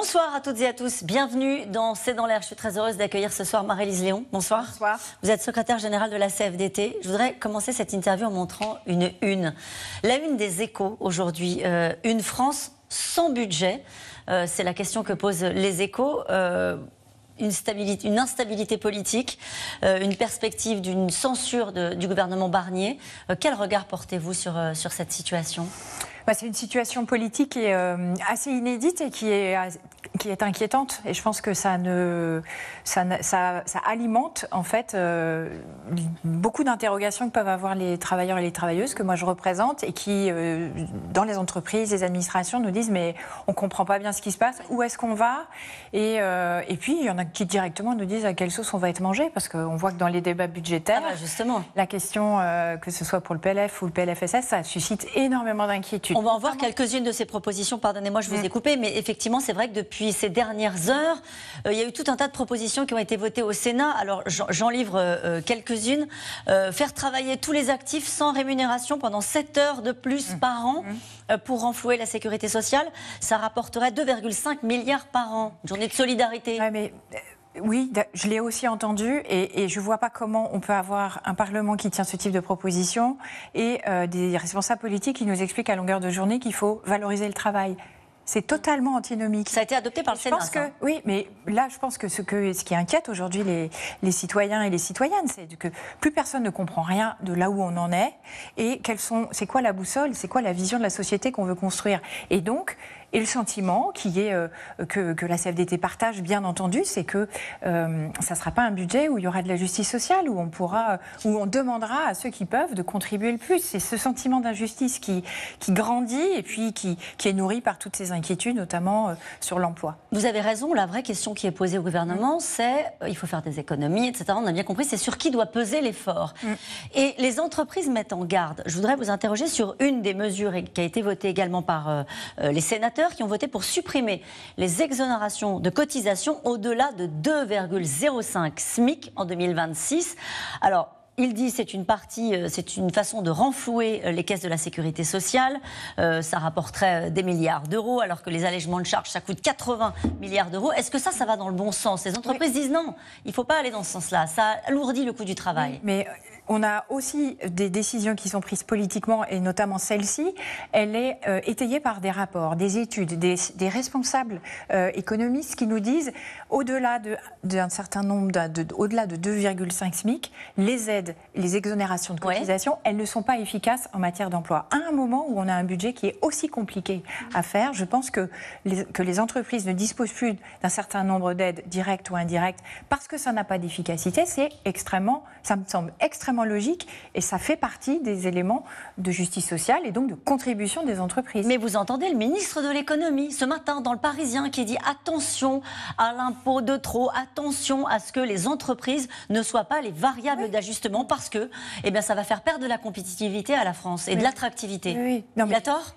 Bonsoir à toutes et à tous. Bienvenue dans C'est dans l'air. Je suis très heureuse d'accueillir ce soir Marie-Lise Léon. Bonsoir. Bonsoir. Vous êtes secrétaire générale de la CFDT. Je voudrais commencer cette interview en montrant une une. La une des échos aujourd'hui. Euh, une France sans budget. Euh, c'est la question que posent les échos. Euh, une, instabilité politique, une perspective d'une censure du gouvernement Barnier. quel regard portez-vous sur cette situation c'est une situation politique est euh, assez inédite et qui est qui est inquiétante et je pense que ça ne ça, alimente en fait euh, beaucoup d'interrogations que peuvent avoir les travailleurs et les travailleuses que moi je représente et qui euh, dans les entreprises, les administrations nous disent mais on comprend pas bien ce qui se passe, où est-ce qu'on va et, euh, et puis il y en a qui directement nous disent à quelle sauce on va être mangé parce qu'on voit que dans les débats budgétaires ah, justement la question que ce soit pour le PLF ou le PLFSS ça suscite énormément d'inquiétudes. On va en voir quelques-unes de ces propositions, pardonnez-moi je vous mm. ai coupé mais effectivement c'est vrai que depuis ces dernières heures. Euh, il y a eu tout un tas de propositions qui ont été votées au Sénat. Alors j'en livre euh, euh, quelques-unes. faire travailler tous les actifs sans rémunération pendant 7 heures de plus mmh. par an mmh. pour renflouer la sécurité sociale, ça rapporterait 2,5 milliards par an. Journée de solidarité. mais... Oui, je l'ai aussi entendu et, je ne vois pas comment on peut avoir un Parlement qui tient ce type de proposition et des responsables politiques qui nous expliquent à longueur de journée qu'il faut valoriser le travail. C'est totalement antinomique. Ça a été adopté par le Sénat. Je que, oui, mais là, je pense que ce, qui inquiète aujourd'hui les, citoyens et les citoyennes, c'est que plus personne ne comprend rien de là où on en est et quelles sont, c'est quoi la boussole, c'est quoi la vision de la société qu'on veut construire. Et donc, et le sentiment qui est euh, que, la CFDT partage, bien entendu, c'est que euh, ça ne sera pas un budget où il y aura de la justice sociale, où on pourra, où on demandera à ceux qui peuvent de contribuer le plus. C'est ce sentiment d'injustice qui, qui grandit et puis qui, est nourri par toutes ces inquiétudes, notamment euh, sur l'emploi. Vous avez raison. La vraie question qui est posée au gouvernement, mm. c'est il faut faire des économies, etc. On a bien compris. C'est sur qui doit peser l'effort. Mm. Et les entreprises mettent en garde. Je voudrais vous interroger sur une des mesures qui a été votée également par les sénateurs qui ont voté pour supprimer les exonérations de cotisations au-delà de 2,05 SMIC en 2026. Alors, il dit c'est une partie, euh, c'est une façon de renflouer euh, les caisses de la sécurité sociale. Euh, ça rapporterait des milliards d'euros, alors que les allègements de charges, ça coûte 80 milliards d'euros. Est-ce que ça, ça va dans le bon sens Les entreprises disent non, il ne faut pas aller dans ce sens-là. Ça alourdit le coût du travail. mais on a aussi des décisions qui sont prises politiquement, et notamment celle-ci, elle est euh, étayée par des rapports, des études, des, responsables euh, économistes qui nous disent, au-delà d'un de, certain nombre, de, au-delà de 2,5 SMIC, les aides, les exonérations de cotisations, elles ne sont pas efficaces en matière d'emploi. À un moment où on a un budget qui est aussi compliqué à faire, je pense que les, que les entreprises ne disposent plus d'un certain nombre d'aides directes ou indirectes parce que ça n'a pas d'efficacité, c'est extrêmement ça me semble extrêmement logique et ça fait partie des éléments de justice sociale et donc de contribution des entreprises. Mais vous entendez le ministre de l'économie ce matin dans le Parisien qui dit attention à l'impôt de trop, attention à ce que les entreprises ne soient pas les variables d'ajustement parce que eh ça va faire perdre de la compétitivité à la France et de l'attractivité. Il a tort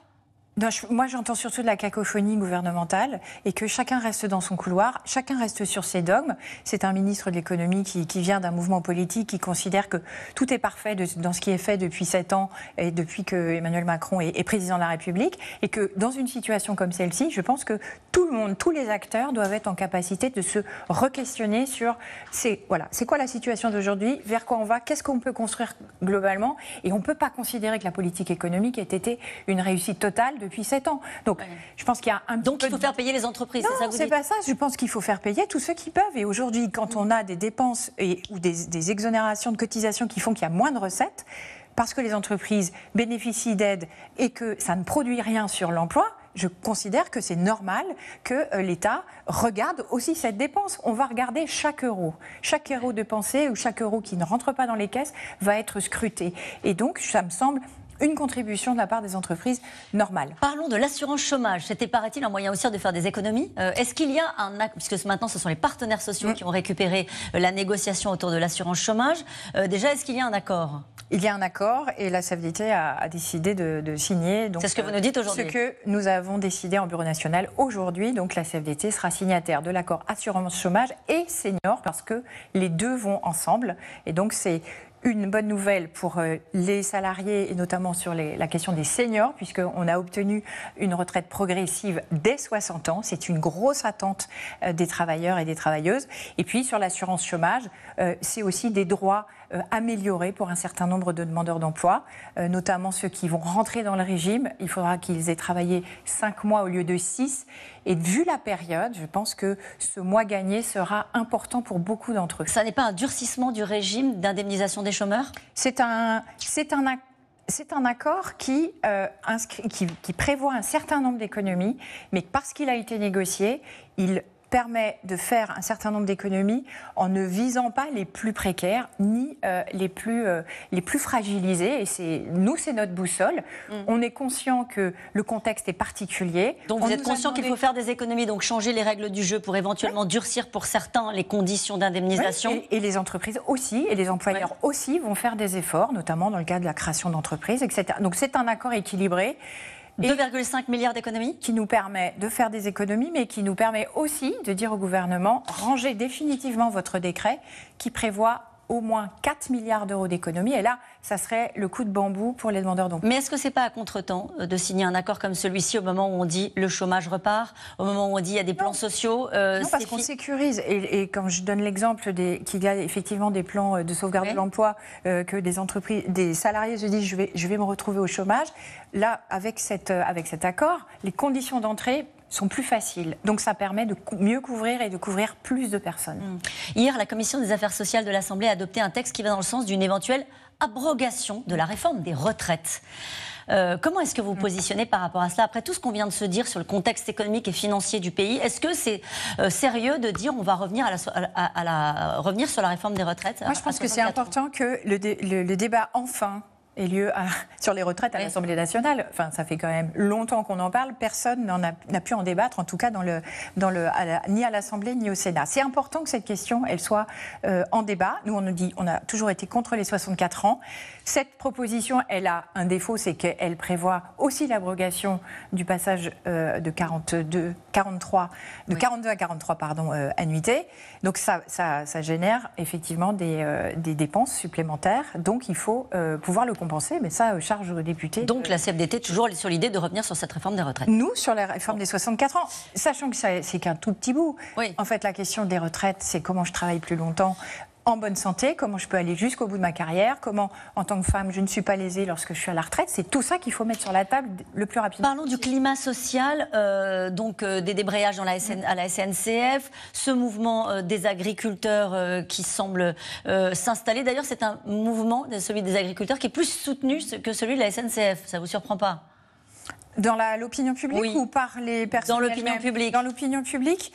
moi, j'entends surtout de la cacophonie gouvernementale et que chacun reste dans son couloir, chacun reste sur ses dogmes. C'est un ministre de l'économie qui, vient d'un mouvement politique qui considère que tout est parfait dans ce qui est fait depuis sept ans et depuis que Emmanuel Macron est, est, président de la République et que dans une situation comme celle-ci, je pense que tout le monde, tous les acteurs doivent être en capacité de se re-questionner sur c'est voilà, c'est quoi la situation d'aujourd'hui, vers quoi on va, qu'est-ce qu'on peut construire globalement et on ne peut pas considérer que la politique économique ait été une réussite totale depuis depuis ans. Donc, je pense qu'il y a un Donc, il faut faire payer les entreprises. Non, c'est pas ça. Je pense qu'il faut faire payer tous ceux qui peuvent. Et aujourd'hui, quand mm. on a des dépenses et, ou des, exonérations de cotisations qui font qu'il y a moins de recettes, parce que les entreprises bénéficient d'aides et que ça ne produit rien sur l'emploi, je considère que c'est normal que euh, l'État regarde aussi cette dépense. On va regarder chaque euro. Chaque euro dépensé ou chaque euro qui ne rentre pas dans les caisses va être scruté. Et donc, ça me semble une contribution de la part des entreprises normales. Parlons de l'assurance chômage. C'était, paraît-il, un moyen aussi de faire des économies. Euh, est-ce qu'il y a un acte, puisque maintenant ce sont les partenaires sociaux mm. qui ont récupéré euh, la négociation autour de l'assurance chômage, euh, déjà, est-ce qu'il y a un accord il y a un accord et la CFDT a, décidé de, signer. C'est ce que vous nous dites aujourd'hui. Ce que nous avons décidé en Bureau national aujourd'hui. Donc la CFDT sera signataire de l'accord assurance chômage et senior parce que les deux vont ensemble. Et donc c'est une bonne nouvelle pour euh, les salariés et notamment sur la question des seniors, puisqu'on a obtenu une retraite progressive dès 60 ans. C'est une grosse attente euh, des travailleurs et des travailleuses. Et puis sur l'assurance chômage, euh, c'est aussi des droits euh, améliorer pour un certain nombre de demandeurs d'emploi, euh, notamment ceux qui vont rentrer dans le régime. Il faudra qu'ils aient travaillé 5 mois au lieu de 6. Et vu la période, je pense que ce mois gagné sera important pour beaucoup d'entre eux. Ça n'est pas un durcissement du régime d'indemnisation des chômeurs C'est un, c'est c'est un accord euh, qui, qui prévoit un certain nombre d'économies, mais parce qu'il a été négocié, il permet de faire un certain nombre d'économies en ne visant pas les plus précaires ni euh, les, plus, euh, les plus fragilisés. Et c'est nous, c'est notre boussole. Mm. On est conscient que le contexte est particulier. Donc vous êtes conscient qu'il faut faire des économies, donc changer les règles du jeu pour éventuellement durcir pour certains les conditions d'indemnisation. et, les entreprises aussi, et les employeurs aussi vont faire des efforts, notamment dans le cas de la création d'entreprises, etc. Donc c'est un accord équilibré. 2,5 milliards d'économies Qui nous permet de faire des économies, mais qui nous permet aussi de dire au gouvernement, rangez définitivement votre décret qui prévoit au moins 4 milliards d'euros d'économie. Et là, ça serait le coup de bambou pour les demandeurs d'emploi. Mais est-ce que ce n'est pas à contretemps euh, de signer un accord comme celui-ci au moment où on dit le chômage repart, au moment où on dit il y a des plans sociaux euh, Non, parce qu'on sécurise. Et, quand je donne l'exemple qu'il y a effectivement des plans euh, de sauvegarde de l'emploi, que des entreprises, des salariés se disent je vais, me retrouver au chômage, là, avec cet accord, les conditions d'entrée sont plus faciles. Donc ça permet de mieux couvrir et de couvrir plus de personnes. Mmh. Hier, la commission des affaires sociales de l'Assemblée a adopté un texte qui va dans le sens d'une éventuelle abrogation de la réforme des retraites. Euh, comment est-ce que vous vous mmh. positionnez par rapport à cela Après tout ce qu'on vient de se dire sur le contexte économique et financier du pays, est-ce que c'est euh, sérieux de dire on va revenir, à revenir sur la réforme des retraites Moi, je pense que c'est important que le débat enfin lieu sur les retraites à l'Assemblée nationale. Enfin, ça fait quand même longtemps qu'on en parle. Personne n'a pu en débattre, en tout cas dans le, dans le, ni à l'Assemblée ni au Sénat. C'est important que cette question, elle soit euh, en débat. Nous, on nous dit, on a toujours été contre les 64 ans. Cette proposition, elle a un défaut, c'est qu'elle prévoit aussi l'abrogation du passage euh, de 42, 43, de 42 à 43, pardon, euh, Donc ça, ça, génère effectivement des, des dépenses supplémentaires. Donc il faut pouvoir le compenser mais ça euh, charge aux députés. Donc la CFDT toujours sur l'idée de revenir sur cette réforme des retraites. Nous sur la réforme des 64 ans, sachant que c'est qu'un tout petit bout. En fait, la question des retraites, c'est comment je travaille plus longtemps en bonne santé, comment je peux aller jusqu'au bout de ma carrière, comment, en tant que femme, je ne suis pas lésée lorsque je suis à la retraite. C'est tout ça qu'il faut mettre sur la table le plus rapidement. Parlons du climat social, euh, donc euh, des débrayages à la SNCF, ce mouvement euh, des agriculteurs qui semble s'installer. D'ailleurs, c'est un mouvement, celui des agriculteurs, qui est plus soutenu que celui de la SNCF. Ça ne vous surprend pas dans l'opinion publique ou par les personnes Dans l'opinion publique. Dans l'opinion publique,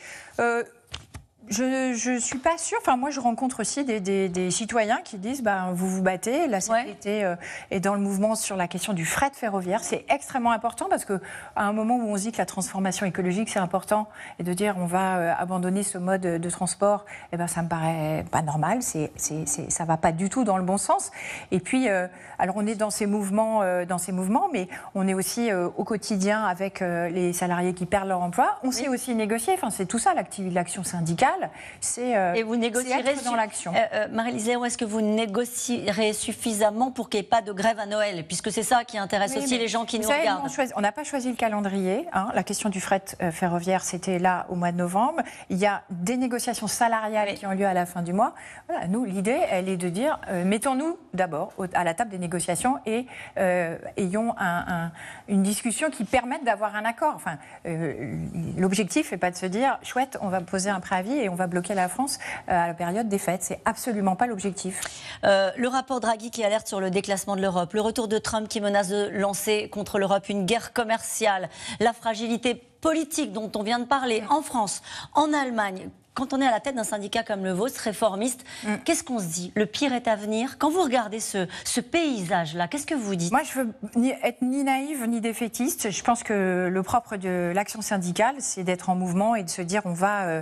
je ne suis pas sûre. Enfin, moi, je rencontre aussi des, citoyens qui disent ben, vous vous battez. La société euh, est dans le mouvement sur la question du fret ferroviaire. C'est extrêmement important parce qu'à un moment où on se dit que la transformation écologique, c'est important, et de dire on va euh, abandonner ce mode de transport, eh ben, ça me paraît pas normal. C'est, c'est, ça ne va pas du tout dans le bon sens. Et puis, euh, alors, on est dans ces mouvements, dans ces mouvements mais on est aussi au quotidien avec les salariés qui perdent leur emploi. On sait aussi négocier. Enfin, c'est tout ça, l'activité, l'action syndicale c'est euh, et vous négocierez dans l'action. Euh, euh, Marie-Lise est-ce que vous négocierez suffisamment pour qu'il n'y ait pas de grève à Noël Puisque c'est ça qui intéresse aussi les gens qui nous regardent. on n'a pas choisi le calendrier. Hein. La question du fret ferroviaire, c'était là au mois de novembre. Il y a des négociations salariales qui ont lieu à la fin du mois. nous, l'idée, elle est de dire, mettons-nous d'abord à la table des négociations et ayons une discussion qui permette d'avoir un accord. Enfin, l'objectif n'est pas de se dire, chouette, on va poser un préavis et on va bloquer la France euh, à la période des fêtes. C'est absolument pas l'objectif. Euh, le rapport Draghi qui alerte sur le déclassement de l'Europe, le retour de Trump qui menace de lancer contre l'Europe une guerre commerciale, la fragilité politique dont on vient de parler en France, en Allemagne quand on est à la tête d'un syndicat comme le vôtre, réformiste, mm. qu'est-ce qu'on se dit Le pire est à venir Quand vous regardez ce, paysage-là, qu'est-ce que vous dites Moi, je veux être ni naïve ni défaitiste. Je pense que le propre de l'action syndicale, c'est d'être en mouvement et de se dire on va, euh,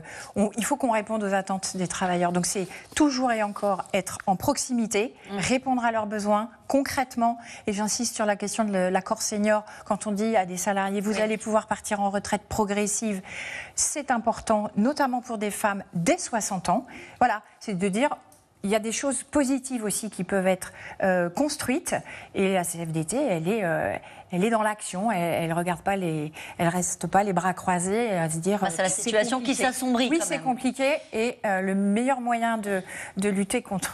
il faut qu'on réponde aux attentes des travailleurs. Donc c'est toujours et encore être en proximité, mm. répondre à leurs besoins concrètement. Et j'insiste sur la question de l'accord senior. Quand on dit à des salariés, vous allez pouvoir partir en retraite progressive, c'est important, notamment pour des femmes dès 60 ans. Voilà, c'est de dire il y a des choses positives aussi qui peuvent être euh, construites. Et la CFDT, elle est, euh, elle est dans l'action, elle, ne regarde pas les, elle reste pas les bras croisés euh, à se dire. Euh, c'est la situation qui s'assombrit. Oui, c'est compliqué et euh, le meilleur moyen de, de lutter contre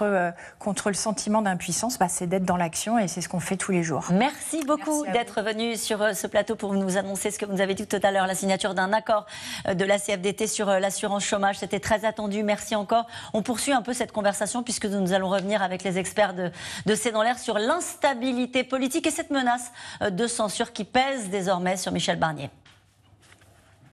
contre le sentiment d'impuissance, bah, c'est d'être dans l'action et c'est ce qu'on fait tous les jours. Merci beaucoup d'être venu sur ce plateau pour nous annoncer ce que vous avez dit tout à l'heure, la signature d'un accord de la CFDT sur l'assurance chômage. C'était très attendu. Merci encore. On poursuit un peu cette conversation puisque nous allons revenir avec les experts de, de C'est dans l'air sur l'instabilité politique et cette menace de de censure qui pèse désormais sur Michel Barnier.